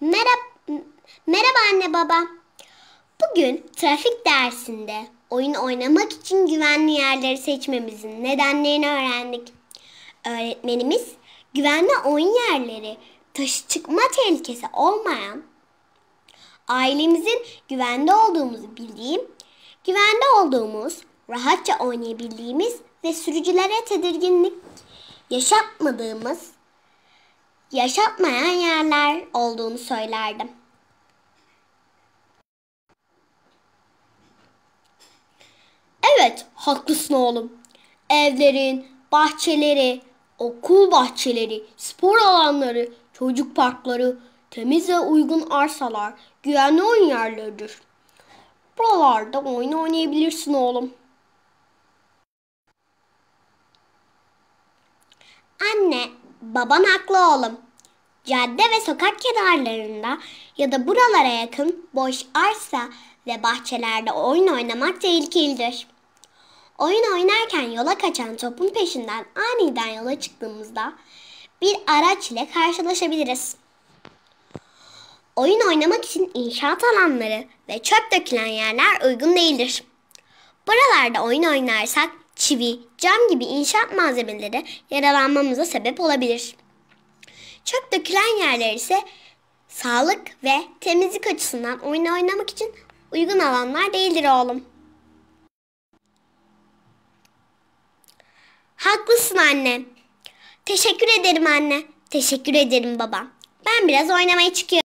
Merhaba, merhaba anne baba. Bugün trafik dersinde oyun oynamak için güvenli yerleri seçmemizin nedenlerini öğrendik. Öğretmenimiz güvenli oyun yerleri taşı çıkma tehlikesi olmayan, ailemizin güvende olduğumuzu bildiğim, güvende olduğumuz, rahatça oynayabildiğimiz ve sürücülere tedirginlik yaşatmadığımız yaşatmayan yerler olduğunu söylerdim. Evet, haklısın oğlum. Evlerin, bahçeleri, okul bahçeleri, spor alanları, çocuk parkları, temiz ve uygun arsalar, güvenli oyun yerleridir. Buralarda oyun oynayabilirsin oğlum. Anne, Baban haklı oğlum. Cadde ve sokak kenarlarında ya da buralara yakın boş arsa ve bahçelerde oyun oynamak tehlikelidir. Oyun oynarken yola kaçan topun peşinden aniden yola çıktığımızda bir araç ile karşılaşabiliriz. Oyun oynamak için inşaat alanları ve çöp dökülen yerler uygun değildir. Buralarda oyun oynarsak çivi, cam gibi inşaat malzemeleri yaralanmamıza sebep olabilir. Çok dökülen yerler ise sağlık ve temizlik açısından oyun oynamak için uygun alanlar değildir oğlum. Haklısın anne. Teşekkür ederim anne. Teşekkür ederim baba. Ben biraz oynamaya çıkıyorum.